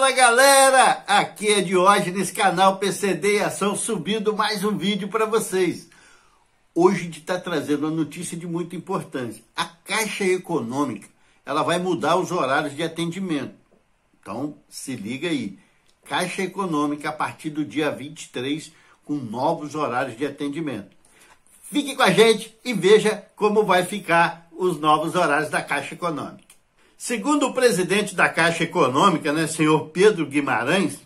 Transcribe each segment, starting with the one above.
Fala galera, aqui é Diógenes, canal PCD e Ação, subindo mais um vídeo para vocês. Hoje a gente está trazendo uma notícia de muita importância. A Caixa Econômica, ela vai mudar os horários de atendimento. Então, se liga aí. Caixa Econômica, a partir do dia 23, com novos horários de atendimento. Fique com a gente e veja como vai ficar os novos horários da Caixa Econômica. Segundo o presidente da Caixa Econômica, né, senhor Pedro Guimarães,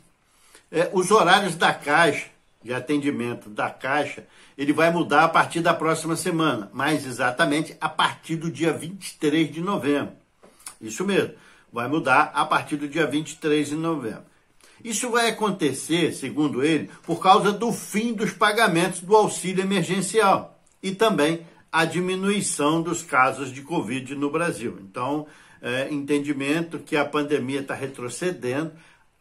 é, os horários da Caixa, de atendimento da Caixa, ele vai mudar a partir da próxima semana, mais exatamente a partir do dia 23 de novembro. Isso mesmo, vai mudar a partir do dia 23 de novembro. Isso vai acontecer, segundo ele, por causa do fim dos pagamentos do auxílio emergencial e também a diminuição dos casos de Covid no Brasil. Então, é, entendimento que a pandemia está retrocedendo,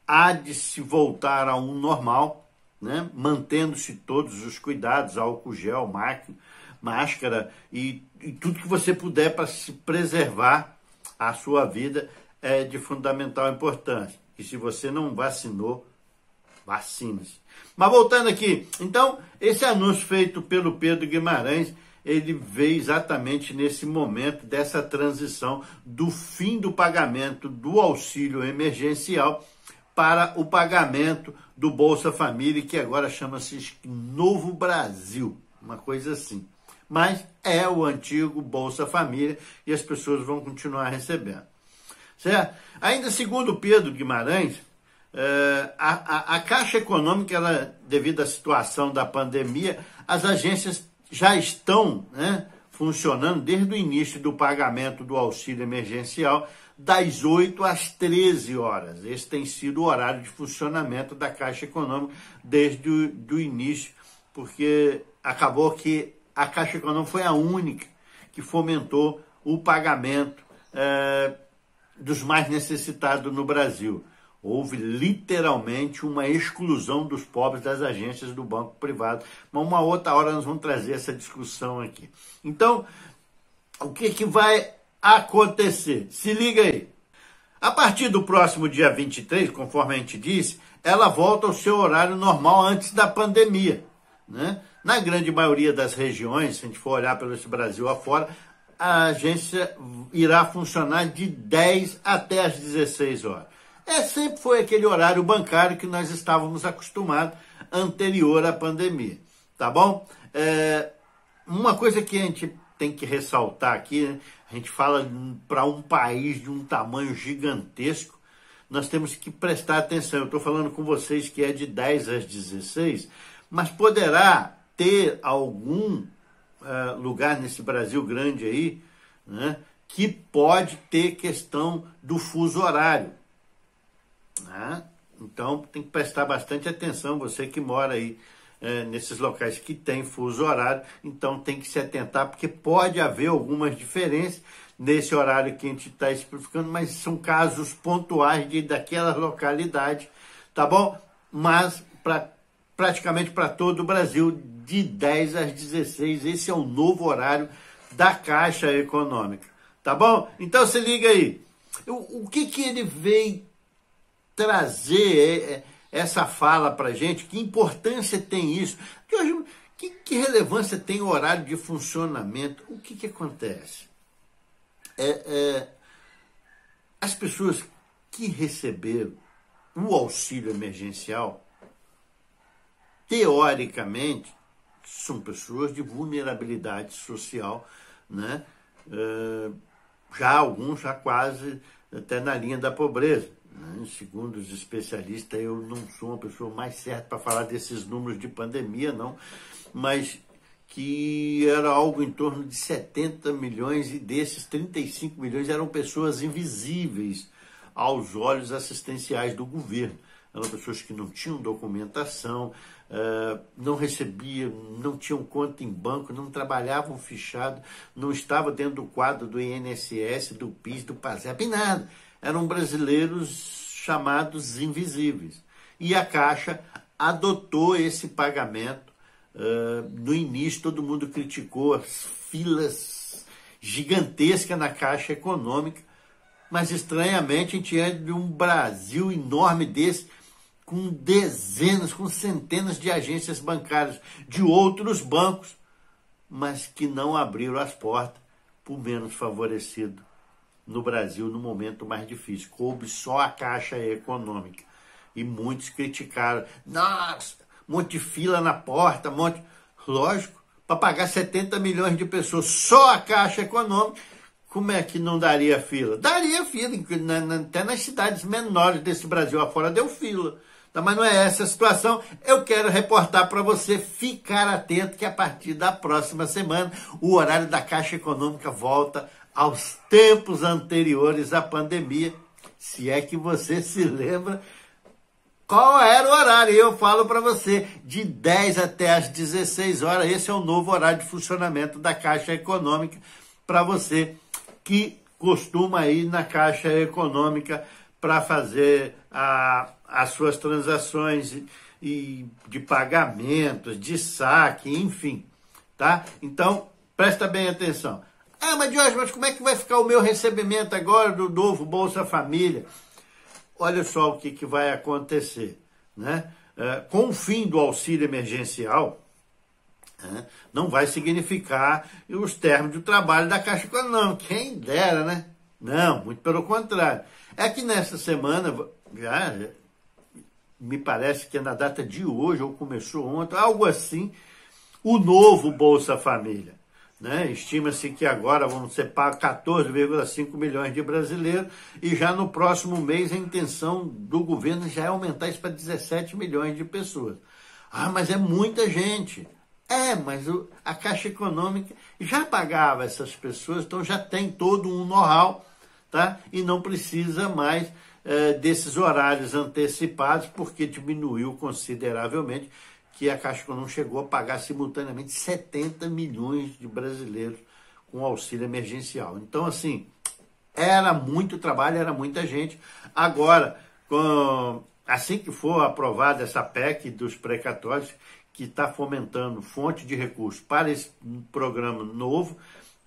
há de se voltar a um normal, né? mantendo-se todos os cuidados, álcool gel, máquina, máscara e, e, tudo que você puder para se preservar a sua vida é de fundamental importância. E se você não vacinou, vacine-se. Mas voltando aqui, então, esse anúncio feito pelo Pedro Guimarães ele vê exatamente nesse momento dessa transição do fim do pagamento do auxílio emergencial para o pagamento do Bolsa Família, que agora chama-se Novo Brasil, uma coisa assim. Mas é o antigo Bolsa Família e as pessoas vão continuar recebendo. Certo? Ainda segundo Pedro Guimarães, eh, a, a Caixa Econômica, ela, devido à situação da pandemia, as agências já estão né, funcionando desde o início do pagamento do auxílio emergencial, das 8 às 13 horas. Esse tem sido o horário de funcionamento da Caixa Econômica desde o início, porque acabou que a Caixa Econômica foi a única que fomentou o pagamento é, dos mais necessitados no Brasil. Houve literalmente uma exclusão dos pobres das agências do banco privado. Mas uma outra hora nós vamos trazer essa discussão aqui. Então, o que, que vai acontecer? Se liga aí. A partir do próximo dia 23, conforme a gente disse, ela volta ao seu horário normal antes da pandemia. Né? Na grande maioria das regiões, se a gente for olhar pelo esse Brasil afora, a agência irá funcionar de 10 até as 16 horas. É, sempre foi aquele horário bancário que nós estávamos acostumados anterior à pandemia, tá bom? É, uma coisa que a gente tem que ressaltar aqui, né? a gente fala para um país de um tamanho gigantesco, nós temos que prestar atenção. Eu estou falando com vocês que é de 10 às 16, mas poderá ter algum uh, lugar nesse Brasil grande aí, né, que pode ter questão do fuso horário. Né? Então tem que prestar bastante atenção, você que mora aí é, nesses locais que tem fuso horário, então tem que se atentar, porque pode haver algumas diferenças nesse horário que a gente está especificando, mas são casos pontuais de daquela localidade, tá bom? Mas praticamente para todo o Brasil, de 10 às 16, esse é o novo horário da Caixa Econômica, tá bom? Então se liga aí. O, o que, que ele veio trazer é, é, essa fala para gente. Que importância tem isso? hoje, que, que relevância tem o horário de funcionamento? O que, que acontece? É, é, as pessoas que receberam o auxílio emergencial, teoricamente, são pessoas de vulnerabilidade social, né? É, já alguns já quase até na linha da pobreza. Hum, segundo os especialistas, eu não sou uma pessoa mais certa para falar desses números de pandemia, não, mas que era algo em torno de 70 milhões e desses 35 milhões eram pessoas invisíveis aos olhos assistenciais do governo eram pessoas que não tinham documentação, eh, não recebiam, não tinham conta em banco, não trabalhavam fichado, não estavam dentro do quadro do INSS, do PIS, do PASEP, nada. Eram brasileiros chamados invisíveis. E a Caixa adotou esse pagamento. Eh, no início, todo mundo criticou as filas gigantescas na Caixa Econômica, mas estranhamente, diante de um Brasil enorme desse, com dezenas, com centenas de agências bancárias de outros bancos, mas que não abriram as portas para o menos favorecido no Brasil no momento mais difícil. Coube só a Caixa Econômica. E muitos criticaram. Nossa, um monte de fila na porta, um monte. Lógico, para pagar 70 milhões de pessoas, só a Caixa Econômica, como é que não daria fila? Daria fila, até nas cidades menores desse Brasil afora deu fila. Tá, mas não é essa a situação. Eu quero reportar para você ficar atento que a partir da próxima semana o horário da Caixa Econômica volta aos tempos anteriores à pandemia. Se é que você se lembra qual era o horário? Eu falo para você, de 10 até as 16 horas, esse é o novo horário de funcionamento da Caixa Econômica para você que costuma ir na Caixa Econômica para fazer a, as suas transações e, de pagamentos, de saque, enfim, tá? Então, presta bem atenção. Ah, mas Jorge, mas como é que vai ficar o meu recebimento agora do novo Bolsa Família? Olha só o que, que vai acontecer, né? É, com o fim do auxílio emergencial, né, não vai significar os termos de trabalho da Caixa Econômica, não. Quem dera, né? Não, muito pelo contrário. É que nessa semana, já, me parece que é na data de hoje, ou começou ontem, algo assim, o novo Bolsa Família. Né? Estima-se que agora vão ser pagos 14,5 milhões de brasileiros e já no próximo mês a intenção do governo já é aumentar isso para 17 milhões de pessoas. Ah, mas é muita gente. É, mas a Caixa Econômica já pagava essas pessoas, então já tem todo um know-how tá? E não precisa mais é, desses horários antecipados, porque diminuiu consideravelmente que a Caixa não chegou a pagar simultaneamente 70 milhões de brasileiros com auxílio emergencial. Então, assim, era muito trabalho, era muita gente. Agora, com, assim que for aprovada essa PEC dos precatórios, que está fomentando fonte de recursos para esse programa novo,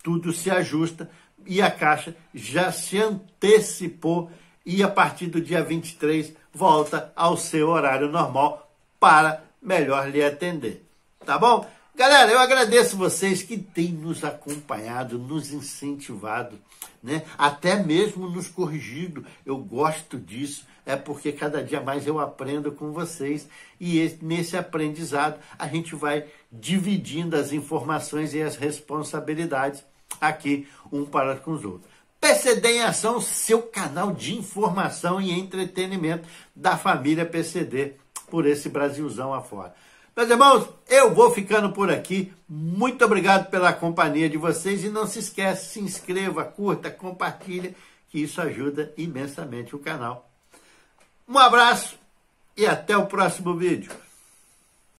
tudo se ajusta e a Caixa já se antecipou e a partir do dia 23 volta ao seu horário normal para melhor lhe atender. Tá bom? Galera, eu agradeço vocês que têm nos acompanhado, nos incentivado, né? Até mesmo nos corrigido. Eu gosto disso, é porque cada dia mais eu aprendo com vocês e nesse aprendizado a gente vai dividindo as informações e as responsabilidades aqui um para com os outros. PCD em Ação, seu canal de informação e entretenimento da família PCD por esse Brasilzão afora. Meus irmãos, eu vou ficando por aqui. Muito obrigado pela companhia de vocês e não se esquece, se inscreva, curta, compartilha, que isso ajuda imensamente o canal. Um abraço e até o próximo vídeo.